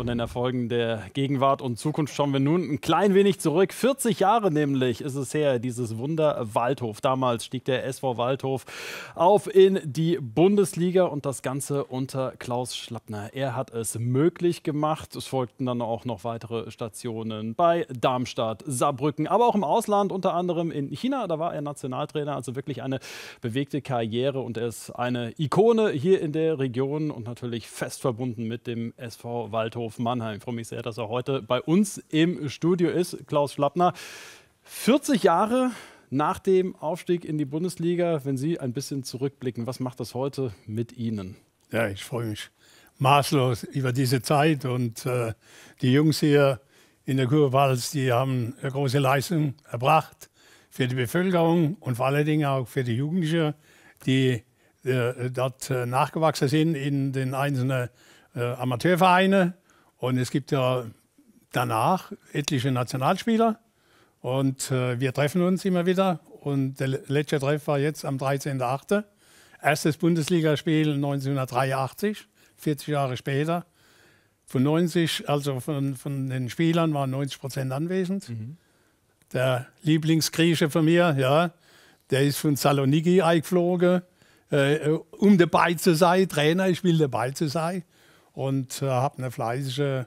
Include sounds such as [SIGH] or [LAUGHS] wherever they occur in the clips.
Von den Erfolgen der Gegenwart und Zukunft schauen wir nun ein klein wenig zurück. 40 Jahre nämlich ist es her, dieses Wunder Waldhof. Damals stieg der SV Waldhof auf in die Bundesliga und das Ganze unter Klaus Schlappner. Er hat es möglich gemacht. Es folgten dann auch noch weitere Stationen bei Darmstadt, Saarbrücken, aber auch im Ausland, unter anderem in China. Da war er Nationaltrainer, also wirklich eine bewegte Karriere und er ist eine Ikone hier in der Region und natürlich fest verbunden mit dem SV Waldhof. Waldhof Mannheim. Ich freue mich sehr, dass er heute bei uns im Studio ist, Klaus Schlappner. 40 Jahre nach dem Aufstieg in die Bundesliga, wenn Sie ein bisschen zurückblicken, was macht das heute mit Ihnen? Ja, ich freue mich maßlos über diese Zeit und äh, die Jungs hier in der Kurpfalz, die haben eine große Leistung erbracht für die Bevölkerung und vor allen Dingen auch für die Jugendlichen, die äh, dort äh, nachgewachsen sind in den einzelnen äh, Amateurvereinen. Und es gibt ja danach etliche Nationalspieler und äh, wir treffen uns immer wieder. Und der letzte Treff war jetzt am 13.8. Erstes Bundesligaspiel 1983, 40 Jahre später. Von 90, also von, von den Spielern waren 90 Prozent anwesend. Mhm. Der Lieblingsgrieche von mir, ja, der ist von Saloniki eingeflogen, äh, äh um dabei zu sein, Trainer, ich will dabei zu sein und äh, habe eine fleißige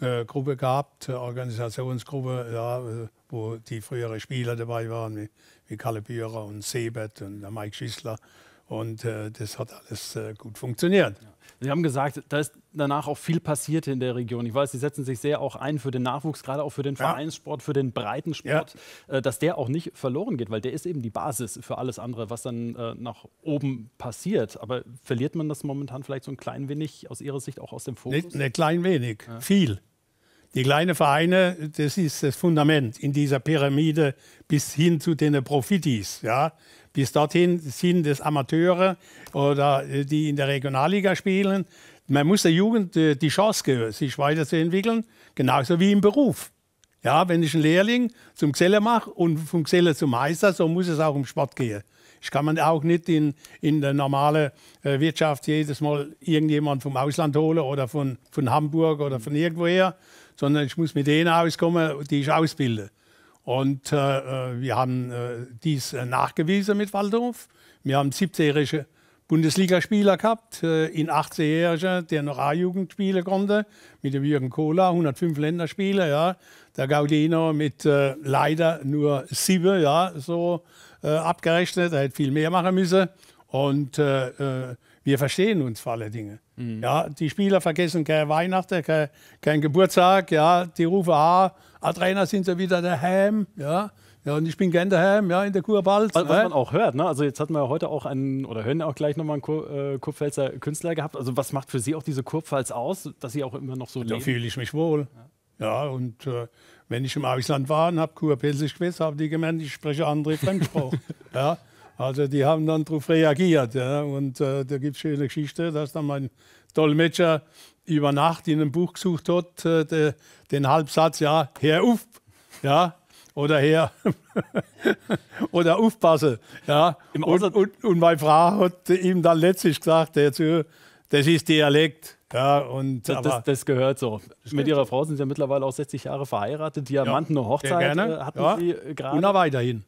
äh, Gruppe gehabt, äh, Organisationsgruppe, ja, wo die früheren Spieler dabei waren, wie, wie Kalle Bührer und Sebert und der Mike Schissler. Und äh, das hat alles äh, gut funktioniert. Ja. Sie haben gesagt, da ist danach auch viel passiert in der Region. Ich weiß, Sie setzen sich sehr auch ein für den Nachwuchs, gerade auch für den Vereinssport, für den Breitensport, ja. Äh, dass der auch nicht verloren geht, weil der ist eben die Basis für alles andere, was dann äh, nach oben passiert. Aber verliert man das momentan vielleicht so ein klein wenig aus Ihrer Sicht auch aus dem Fokus? Ein ne, ne, klein wenig, ja. viel. Die kleinen Vereine, das ist das Fundament in dieser Pyramide bis hin zu den Profitis. Ja? Bis dorthin sind es Amateure oder äh, die in der Regionalliga spielen. Man muss der Jugend äh, die Chance geben, sich weiterzuentwickeln, genauso wie im Beruf. Ja, wenn ich einen Lehrling zum Geselle mache und vom Geselle zum Meister, so muss es auch im Sport gehen. Ich kann man auch nicht in, in der normalen äh, Wirtschaft jedes Mal irgendjemand vom Ausland holen oder von, von Hamburg oder von irgendwoher, sondern ich muss mit denen auskommen, die ich ausbilde. Und äh, äh wir haben äh, dies äh, nachgewiesen mit Waldorf. Wir haben 17-jährige Bundesligaspieler gehabt, äh, in 18-Jähriger, der noch A-Jugend spielen konnte, mit dem Jürgen Kohler, 105 Länderspieler, ja. Der Gaudino mit äh, leider nur sieben, ja, so äh, abgerechnet. Er hätte viel mehr machen müssen. Und äh, äh wir verstehen uns vor allen Dingen. Mhm. Ja, die Spieler vergessen keine Weihnachten, kein, kein Geburtstag, ja, die rufen, ah, Trainer sind ja wieder daheim, ja. Ja, und ich bin gern daheim, ja, in der Kurpfalz. Was, ne? was man auch hört, ne? Also jetzt hatten wir heute auch einen, oder hören auch gleich nochmal einen Kur, äh, Kurpfälzer Künstler gehabt. Also was macht für Sie auch diese Kurpfalz aus, dass Sie auch immer noch so da fühle ich mich wohl. Ja, ja und äh, wenn ich im Ausland war und habe Kurpfälzisch gewesen, haben die gemeint, ich spreche andere Fremdsprache. [LAUGHS] ja, also die haben dann darauf reagiert. Ja? Und äh, da gibt es schöne Geschichte, dass dann mein Dolmetscher über Nacht in einem Buch gesucht hat, äh, den Halbsatz, ja, hör auf. Ja, oder her [LAUGHS] oder aufpassen. Ja. Im und, und, und, meine Frau hat ihm dann letztlich gesagt, dazu, das ist Dialekt. Ja, und, das, das, das gehört so. Stimmt. Mit ihrer Frau sind sie ja mittlerweile auch 60 Jahre verheiratet. Diamanten ja, Hochzeit äh, hatten ja. sie äh, gerade. Und weiterhin.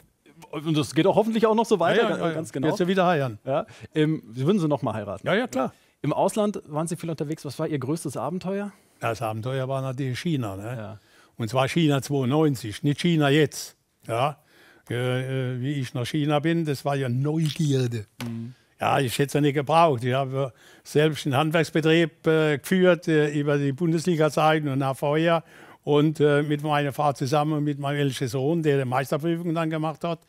Und das geht auch hoffentlich auch noch so weiter, ja, ja, ganz genau. Jetzt ja wieder heiraten. Ja. Ähm, würden Sie noch mal heiraten? Ja, ja, klar. Im Ausland waren Sie viel unterwegs. Was war Ihr größtes Abenteuer? Das Abenteuer war natürlich China. Ne? Und zwar China 92, nicht China jetzt. Ja? Äh, äh, wie ich nach China bin, das war ja Neugierde. Mhm. Ja, ich hätte es ja nicht gebraucht. Ich habe selbst einen Handwerksbetrieb äh, geführt äh, über die Bundesliga-Zeiten und nach vorher. Und äh, mit meiner Frau zusammen mit meinem ältesten Sohn, der die Meisterprüfung dann gemacht hat.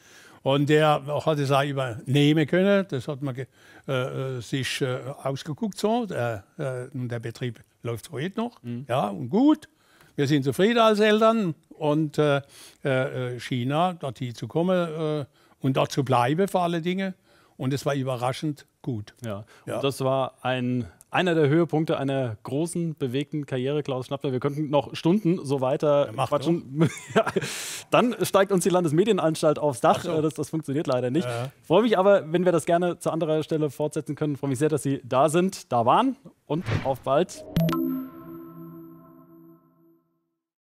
Und der hat es auch übernehmen können. Das hat man äh, äh, sich äh, ausgeguckt so. Der, äh, der Betrieb läuft heute noch. Mhm. Ja, und gut wir sind zufrieden als Eltern und äh, äh, äh China, dorthin zu kommen äh, und dort zu bleiben vor alle Dinge. Und es war überraschend gut. Ja, ja. und das war ein einer der Höhepunkte einer großen, bewegten Karriere, Klaus Schnappler. Wir könnten noch Stunden so weiter ja, quatschen. Ne? [LAUGHS] Ja. Dann steigt uns die Landesmedienanstalt aufs Dach. So. Äh, das, das, funktioniert leider nicht. Ja. Freue mich aber, wenn wir das gerne zu anderer Stelle fortsetzen können. Freue mich sehr, dass Sie da sind, da waren und auf bald.